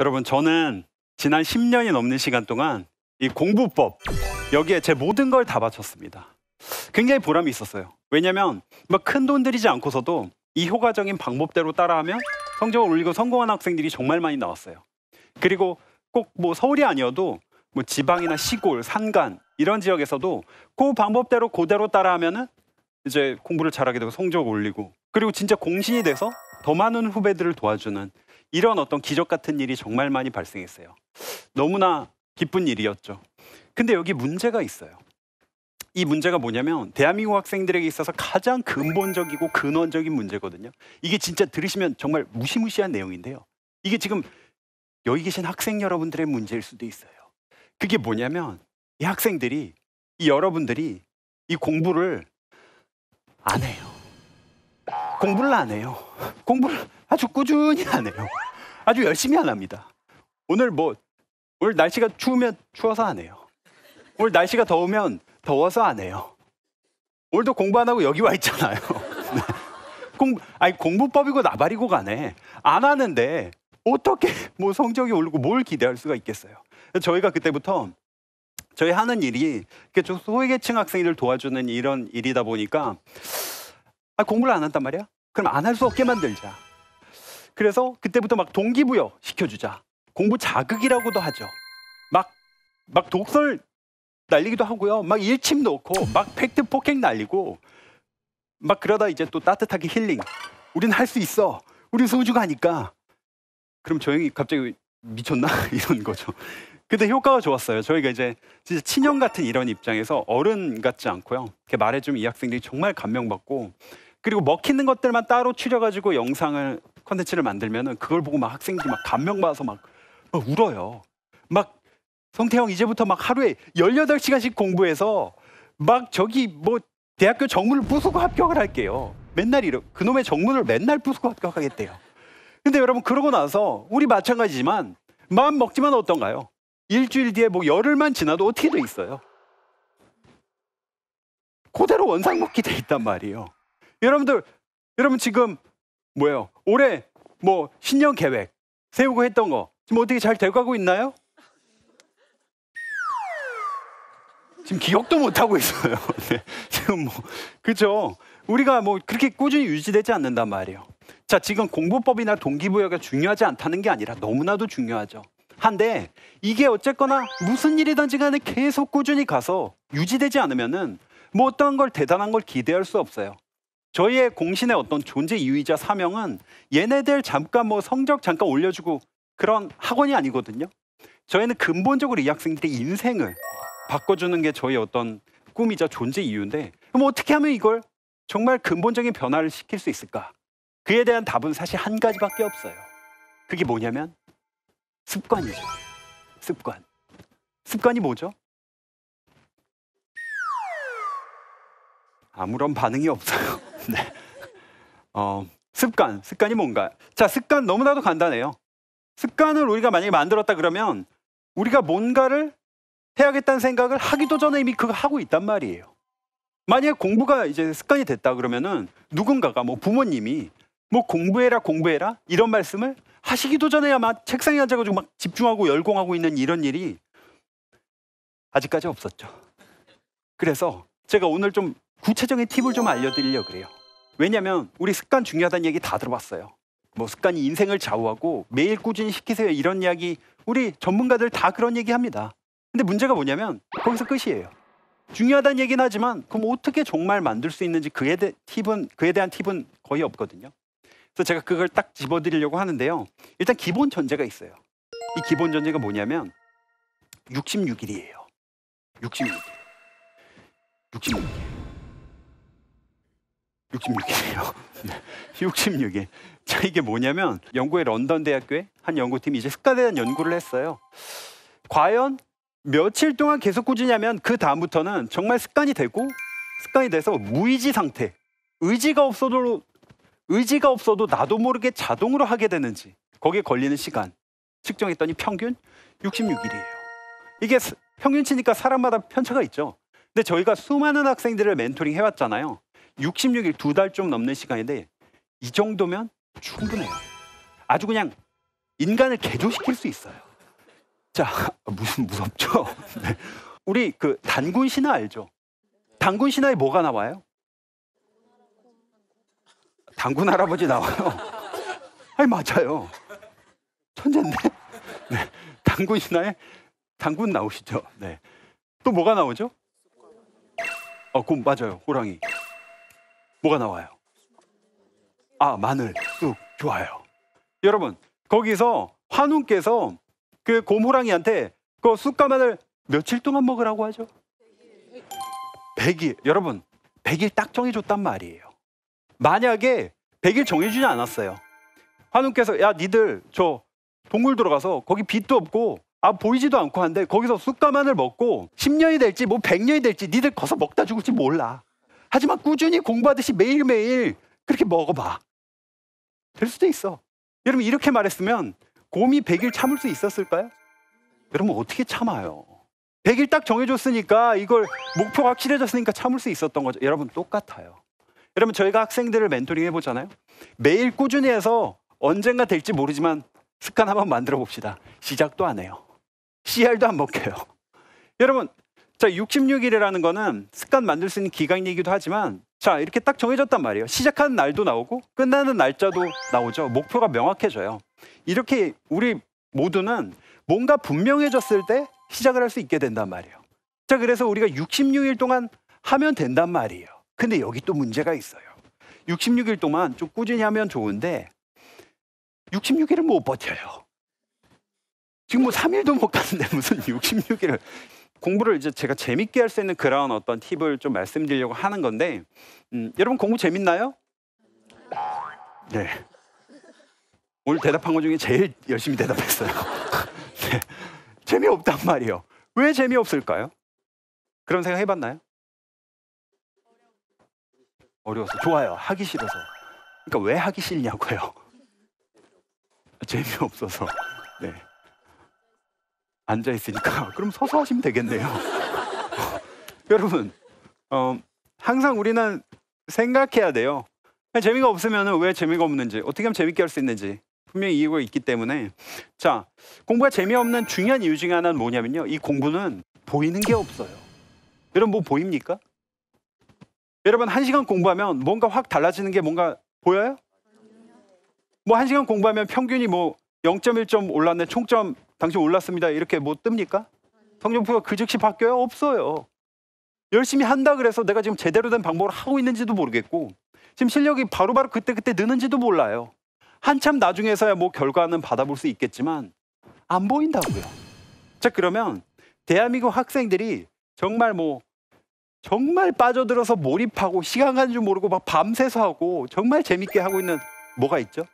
여러분, 저는 지난 10년이 넘는 시간 동안 이 공부법, 여기에 제 모든 걸 다 바쳤습니다. 굉장히 보람이 있었어요. 왜냐면 하막큰돈 들이지 않고서도 이 효과적인 방법대로 따라하면 성적을 올리고 성공한 학생들이 정말 많이 나왔어요. 그리고 꼭 뭐 서울이 아니어도 뭐 지방이나 시골, 산간 이런 지역에서도 그 방법대로 그대로 따라하면은 이제 공부를 잘하게 되고 성적 올리고 그리고 진짜 공신이 돼서 더 많은 후배들을 도와주는 이런 어떤 기적 같은 일이 정말 많이 발생했어요. 너무나 기쁜 일이었죠. 근데 여기 문제가 있어요. 이 문제가 뭐냐면 대한민국 학생들에게 있어서 가장 근본적이고 근원적인 문제거든요. 이게 진짜 들으시면 정말 무시무시한 내용인데요. 이게 지금 여기 계신 학생 여러분들의 문제일 수도 있어요. 그게 뭐냐면 이 학생들이 이 여러분들이 이 공부를 안 해요. 공부를 안 해요. 공부를 아주 꾸준히 안 해요. 아주 열심히 안 합니다. 오늘 뭐 오늘 날씨가 추우면 추워서 안 해요. 오늘 날씨가 더우면 더워서 안 해요. 오늘도 공부 안 하고 여기 와 있잖아요. 공, 아니 공부법이고 나발이고 가네. 안 하는데 어떻게 뭐 성적이 오르고 뭘 기대할 수가 있겠어요. 저희가 그때부터 저희 하는 일이 좀 소외계층 학생들 을 도와주는 이런 일이다 보니까 아, 공부를 안 한단 말이야? 그럼 안 할 수 없게 만들자. 그래서 그때부터 막 동기부여 시켜주자. 공부 자극이라고도 하죠. 막, 막 독설 날리기도 하고요. 막 일침 놓고막 팩트 폭행 날리고, 막 그러다 이제 또 따뜻하게 힐링. 우린 할 수 있어. 우리소주가하니까 그럼 조용이 갑자기 미쳤나? 이런 거죠. 근데 효과가 좋았어요. 저희가 이제 진짜 친형 같은 이런 입장에서 어른 같지 않고요. 이렇게 말해주면 이 학생들이 정말 감명받고 그리고 먹히는 것들만 따로 추려가지고 영상을 컨텐츠를 만들면은 그걸 보고 막 학생들이 막 감명받아서 막, 막 울어요. 막 성태형 이제부터 막 하루에 18시간씩 공부해서 막 저기 뭐 대학교 정문을 부수고 합격을 할게요. 맨날 이러 그놈의 정문을 맨날 부수고 합격하겠대요. 근데 여러분 그러고 나서 우리 마찬가지지만 마음 먹지만 어떤가요? 일주일 뒤에 뭐 열흘만 지나도 어떻게 돼 있어요? 그대로 원상복귀 돼 있단 말이에요. 여러분들 여러분 지금 뭐예요? 올해 뭐 신년 계획 세우고 했던 거 지금 어떻게 잘 돼가고 있나요? 지금 기억도 못 하고 있어요. 네. 지금 뭐 그죠? 우리가 뭐 그렇게 꾸준히 유지되지 않는단 말이에요. 자, 지금 공부법이나 동기부여가 중요하지 않다는 게 아니라 너무나도 중요하죠. 한데 이게 어쨌거나 무슨 일이든지 간에 계속 꾸준히 가서 유지되지 않으면은 뭐 어떠한 걸 대단한 걸 기대할 수 없어요. 저희의 공신의 어떤 존재 이유이자 사명은 얘네들 잠깐 뭐 성적 잠깐 올려주고 그런 학원이 아니거든요. 저희는 근본적으로 이 학생들의 인생을 바꿔주는 게 저희 어떤 꿈이자 존재 이유인데 그럼 어떻게 하면 이걸 정말 근본적인 변화를 시킬 수 있을까? 그에 대한 답은 사실 한 가지밖에 없어요. 그게 뭐냐면 습관이죠. 습관. 습관이 뭐죠? 아무런 반응이 없어요. 같 네. 어, 습관, 습관이 뭔가? 자, 습관 너무나도 간단해요. 습관을 우리가 만약에 만들었다 그러면 우리가 뭔가를 해야겠다는 생각을 하기도 전에 이미 그거 하고 있단 말이에요. 만약에 공부가 이제 습관이 됐다 그러면은 누군가가 뭐 부모님이 뭐 공부해라 공부해라 이런 말씀을 하시기도 전에 아마 책상에 앉아가지고 막 집중하고 열공하고 있는 이런 일이 아직까지 없었죠. 그래서 제가 오늘 좀 구체적인 팁을 좀 알려드리려 그래요. 왜냐면 우리 습관 중요하다는 얘기 다 들어봤어요. 뭐 습관이 인생을 좌우하고 매일 꾸준히 시키세요 이런 이야기 우리 전문가들 다 그런 얘기 합니다. 근데 문제가 뭐냐면 거기서 끝이에요. 중요하다는 얘기는 하지만 그럼 어떻게 정말 만들 수 있는지 그에 대, 팁은 그에 대한 팁은 거의 없거든요. 그래서 제가 그걸 딱 집어드리려고 하는데요. 일단 기본 전제가 있어요. 이 기본 전제가 뭐냐면 66일이에요. 66일. 66일. 66이에요. 66일. 자, 이게 뭐냐면 영국의 런던 대학교에 한 연구팀이 이제 흑과 대한 연구를 했어요. 과연 며칠 동안 계속 꾸준히하면 그 다음부터는 정말 습관이 되고 습관이 돼서 무의지 상태, 의지가 없어도 의지가 없어도 나도 모르게 자동으로 하게 되는지 거기에 걸리는 시간 측정했더니 평균 66일이에요. 이게 평균치니까 사람마다 편차가 있죠. 근데 저희가 수많은 학생들을 멘토링 해왔잖아요. 66일 두 달 좀 넘는 시간인데 이 정도면 충분해요. 아주 그냥 인간을 개조시킬 수 있어요. 자, 무슨 무섭죠? 네. 우리 그 단군 신화 알죠? 단군 신화에 뭐가 나와요? 단군 할아버지 나와요. 아니 맞아요. 천재인데. 네. 단군 신화에 단군 나오시죠. 네. 또 뭐가 나오죠? 어, 그 맞아요. 호랑이. 뭐가 나와요? 아, 마늘, 쑥, 좋아요. 여러분, 거기서 환웅께서 그 곰호랑이한테 그 쑥과 마늘 며칠 동안 먹으라고 하죠? 100일. 여러분, 100일 딱 정해줬단 말이에요. 만약에 100일 정해주지 않았어요. 환웅께서, 야, 니들 저 동굴 들어가서 거기 빛도 없고 아 보이지도 않고 한데 거기서 쑥과 마늘 먹고 10년이 될지 뭐 100년이 될지 니들 거서 먹다 죽을지 몰라. 하지만 꾸준히 공부하듯이 매일매일 그렇게 먹어봐. 될 수도 있어. 여러분 이렇게 말했으면 곰이 100일 참을 수 있었을까요? 여러분 어떻게 참아요? 100일 딱 정해줬으니까 이걸 목표가 확실해졌으니까 참을 수 있었던 거죠. 여러분 똑같아요. 여러분 저희가 학생들을 멘토링 해보잖아요. 매일 꾸준히 해서 언젠가 될지 모르지만 습관 한번 만들어 봅시다. 시작도 안 해요. CR도 안 먹혀요. 여러분 자, 66일이라는 거는 습관 만들 수 있는 기간이기도 하지만 자, 이렇게 딱 정해졌단 말이에요. 시작하는 날도 나오고 끝나는 날짜도 나오죠. 목표가 명확해져요. 이렇게 우리 모두는 뭔가 분명해졌을 때 시작을 할 수 있게 된단 말이에요. 자, 그래서 우리가 66일 동안 하면 된단 말이에요. 근데 여기 또 문제가 있어요. 66일 동안 좀 꾸준히 하면 좋은데 6 6일을못 버텨요. 지금 뭐 3일도 못 갔는데 무슨 66일을 공부를 이제 제가 재밌게 할 수 있는 그런 어떤 팁을 좀 말씀드리려고 하는 건데 음, 여러분 공부 재밌나요? 네. 오늘 대답한 것 중에 제일 열심히 대답했어요. 네. 재미없단 말이요. 왜 재미없을까요? 그런 생각 해봤나요? 어려워서 좋아요. 하기 싫어서. 그러니까 왜 하기 싫냐고요. 재미없어서. 네. 앉아 있으니까 그럼 서서 하시면 되겠네요. 여러분, 어, 항상 우리는 생각해야 돼요. 재미가 없으면 왜 재미가 없는지 어떻게 하면 재밌게 할 수 있는지 분명히 이유가 있기 때문에 자 공부가 재미없는 중요한 이유 중에 하나는 뭐냐면요 이 공부는 보이는 게 없어요 여러분 뭐 보입니까? 여러분 한 시간 공부하면 뭔가 확 달라지는 게 뭔가 보여요? 뭐 한 시간 공부하면 평균이 뭐 0.1점 올랐네 총점 당신 올랐습니다. 이렇게 못 뭐 뜹니까? 성적표가그 즉시 바뀌어요? 없어요. 열심히 한다 그래서 내가 지금 제대로 된방법을 하고 있는지도 모르겠고 지금 실력이 바로바로 그때그때 느는지도 몰라요. 한참 나중에서야 뭐 결과는 받아볼 수 있겠지만 안 보인다고요. 자 그러면 대한민국 학생들이 정말 뭐 정말 빠져들어서 몰입하고 시간 가는 줄 모르고 막 밤새서 하고 정말 재밌게 하고 있는 뭐가 있죠?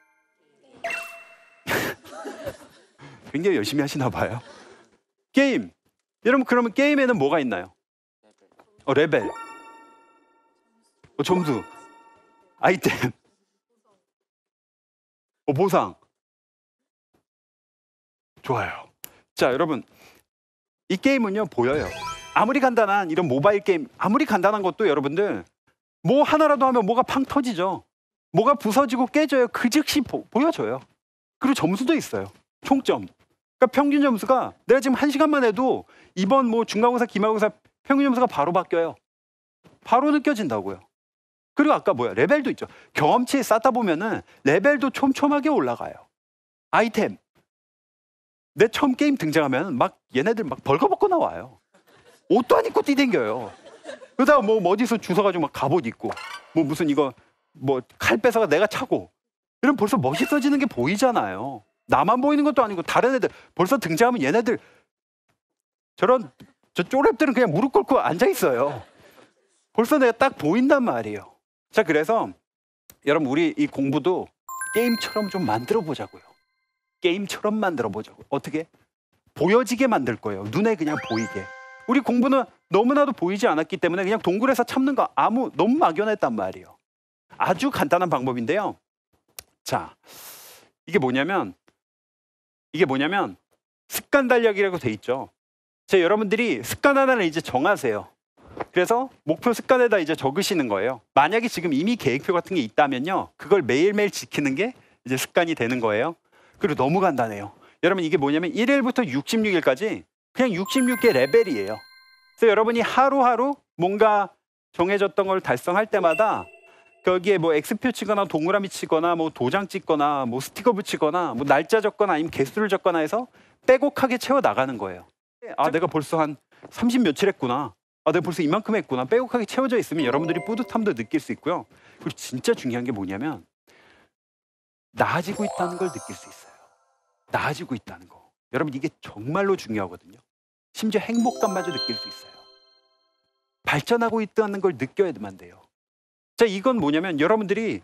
굉장히 열심히 하시나 봐요. 게임. 여러분 그러면 게임에는 뭐가 있나요? 어, 레벨. 어, 점수. 아이템. 어, 보상. 좋아요. 자, 여러분. 이 게임은요, 보여요. 아무리 간단한 이런 모바일 게임, 아무리 간단한 것도 여러분들 뭐 하나라도 하면 뭐가 팡 터지죠. 뭐가 부서지고 깨져요. 그 즉시 보, 여줘요 그리고 점수도 있어요. 총점. 그러니까 평균 점수가 내가 지금 한 시간만 해도 이번 뭐 중간고사, 기말고사 평균 점수가 바로 바뀌어요. 바로 느껴진다고요. 그리고 아까 뭐야 레벨도 있죠. 경험치 쌓다 보면은 레벨도 촘촘하게 올라가요. 아이템. 내 처음 게임 등장하면 막 얘네들 막 벌거벗고 나와요. 옷도 안 입고 뛰댕겨요. 그러다가 뭐 어디서 주워가지고 막 갑옷 입고 뭐 무슨 이거 뭐 칼 뺏어가 내가 차고 이런 벌써 멋있어지는 게 보이잖아요. 나만 보이는 것도 아니고 다른 애들 벌써 등장하면 얘네들 저런 저 쪼랩들은 그냥 무릎 꿇고 앉아 있어요. 벌써 내가 딱 보인단 말이에요. 자 그래서 여러분 우리 이 공부도 게임처럼 좀 만들어 보자고요. 게임처럼 만들어 보자고. 어떻게? 보여지게 만들 거예요. 눈에 그냥 보이게. 우리 공부는 너무나도 보이지 않았기 때문에 그냥 동굴에서 참는 거 아무 너무 막연했단 말이에요. 아주 간단한 방법인데요. 자, 이게 뭐냐면 이게 뭐냐면 습관 달력이라고 돼 있죠. 제 여러분들이 습관 하나를 이제 정하세요. 그래서 목표 습관에다 이제 적으시는 거예요. 만약에 지금 이미 계획표 같은 게 있다면요. 그걸 매일매일 지키는 게 이제 습관이 되는 거예요. 그리고 너무 간단해요. 여러분 이게 뭐냐면 1일부터 66일까지 그냥 66개 레벨이에요. 그래서 여러분이 하루하루 뭔가 정해졌던 걸 달성할 때마다 거기에 뭐 X표 치거나 동그라미 치거나 뭐 도장 찍거나 뭐 스티커 붙이거나 뭐 날짜 적거나 아니면 개수를 적거나 해서 빼곡하게 채워 나가는 거예요. 아 내가 벌써 한30 며칠 했구나. 아 내가 벌써 이만큼 했구나. 빼곡하게 채워져 있으면 여러분들이 뿌듯함도 느낄 수 있고요. 그리고 진짜 중요한 게 뭐냐면 나아지고 있다는 걸 느낄 수 있어요. 나아지고 있다는 거. 여러분 이게 정말로 중요하거든요. 심지어 행복감마저 느낄 수 있어요. 발전하고 있다는 걸 느껴야만 돼요. 자, 이건 뭐냐면 여러분들이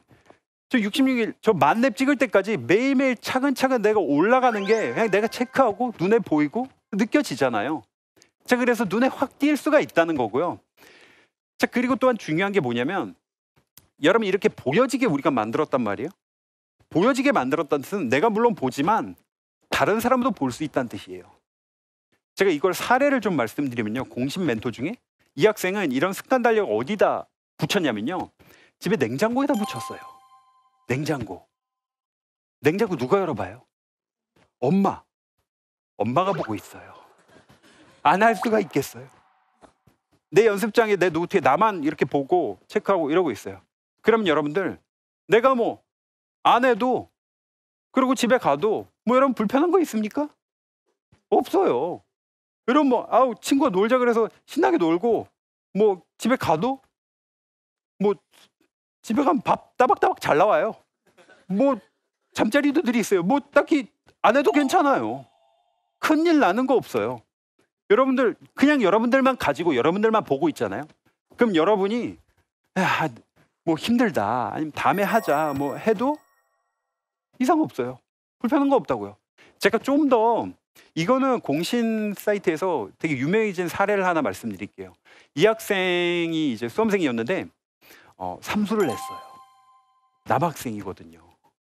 저 66일 저 만렙 찍을 때까지 매일매일 차근차근 내가 올라가는 게 그냥 내가 체크하고 눈에 보이고 느껴지잖아요. 자, 그래서 눈에 확 띌 수가 있다는 거고요. 자, 그리고 또한 중요한 게 뭐냐면 여러분 이렇게 보여지게 우리가 만들었단 말이에요. 보여지게 만들었다는 뜻은 내가 물론 보지만 다른 사람도 볼 수 있다는 뜻이에요. 제가 이걸 사례를 좀 말씀드리면요. 공신 멘토 중에 이 학생은 이런 습관 달력 어디다 붙였냐면요. 집에 냉장고에다 붙였어요 냉장고. 냉장고 누가 열어봐요? 엄마. 엄마가 보고 있어요. 안 할 수가 있겠어요. 내 연습장에 내 노트에 나만 이렇게 보고 체크하고 이러고 있어요. 그럼 여러분들 내가 뭐 안 해도 그리고 집에 가도 뭐 여러분 불편한 거 있습니까? 없어요. 여러분 뭐 아우 친구가 놀자 그래서 신나게 놀고 뭐 집에 가도 뭐 집에 가면 밥 따박따박 잘 나와요. 뭐 잠자리도 들이 있어요. 뭐 딱히 안 해도 괜찮아요. 큰일 나는 거 없어요. 여러분들 그냥 여러분들만 가지고 여러분들만 보고 있잖아요. 그럼 여러분이 야, 뭐 힘들다 아니면 다음에 하자 뭐 해도 이상 없어요. 불편한 거 없다고요. 제가 좀 더 이거는 공신 사이트에서 되게 유명해진 사례를 하나 말씀드릴게요. 이 학생이 이제 수험생이었는데 어, 삼수를 냈어요. 남학생이거든요.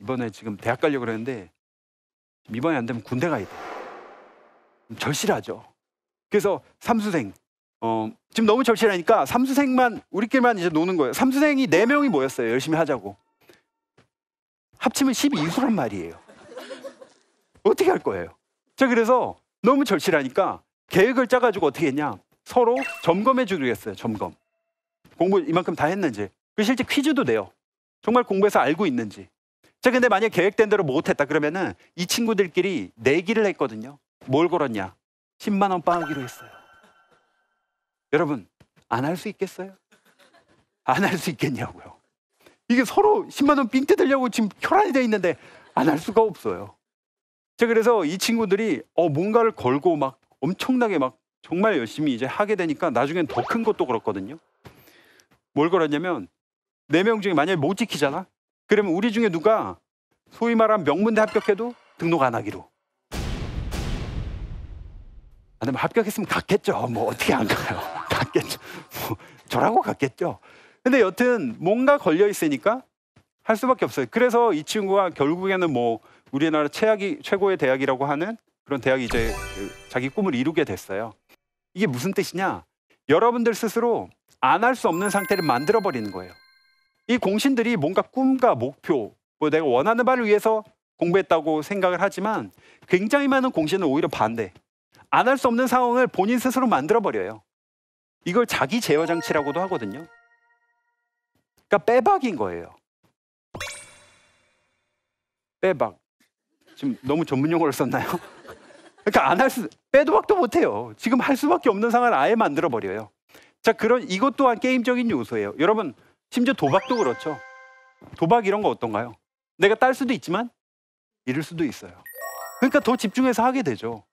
이번에 지금 대학 가려고 그러는데 이번에 안 되면 군대 가야 돼. 음, 절실하죠. 그래서 삼수생 어, 지금 너무 절실하니까 삼수생만 우리끼리만 이제 노는 거예요. 삼수생이 네 명이 모였어요. 열심히 하자고. 합치면 12수란 말이에요. 어떻게 할 거예요? 자 그래서 너무 절실하니까 계획을 짜가지고 어떻게 했냐? 서로 점검해 주기로 했어요. 점검. 공부 이만큼 다 했는지 그 실제 퀴즈도 돼요. 정말 공부해서 알고 있는지. 자, 근데 만약 계획된 대로 못했다 그러면은 이 친구들끼리 내기를 했거든요. 뭘 걸었냐? 10만 원 빵하기로 했어요. 여러분 안 할 수 있겠어요? 안 할 수 있겠냐고요. 이게 서로 10만 원삥뜯들려고 지금 혈안이 돼 있는데 안 할 수가 없어요. 자, 그래서 이 친구들이 어 뭔가를 걸고 막 엄청나게 막 정말 열심히 이제 하게 되니까 나중엔 더 큰 것도 그렇거든요. 뭘 걸었냐면 네 명 중에 만약에 못 지키잖아. 그러면 우리 중에 누가 소위 말한 명문대 합격해도 등록 안 하기로. 아니 면 뭐 합격했으면 갔겠죠. 뭐 어떻게 안 가요? 갔겠죠. 뭐 저라고 갔겠죠. 근데 여튼 뭔가 걸려 있으니까 할 수밖에 없어요. 그래서 이 친구가 결국에는 뭐 우리나라 최악이 최고의 대학이라고 하는 그런 대학이 이제 자기 꿈을 이루게 됐어요. 이게 무슨 뜻이냐? 여러분들 스스로 안 할 수 없는 상태를 만들어 버리는 거예요. 이 공신들이 뭔가 꿈과 목표, 뭐 내가 원하는 바를 위해서 공부했다고 생각을 하지만 굉장히 많은 공신은 오히려 반대. 안 할 수 없는 상황을 본인 스스로 만들어 버려요. 이걸 자기 제어 장치라고도 하거든요. 그러니까 빼박인 거예요. 빼박. 지금 너무 전문 용어를 썼나요? 그러니까 안 할 수, 빼도 박도 못해요. 지금 할 수밖에 없는 상황을 아예 만들어 버려요. 자, 그런 이것 또한 게임적인 요소예요. 여러분, 심지어 도박도 그렇죠. 도박 이런 거 어떤가요? 내가 딸 수도 있지만 잃을 수도 있어요. 그러니까 더 집중해서 하게 되죠.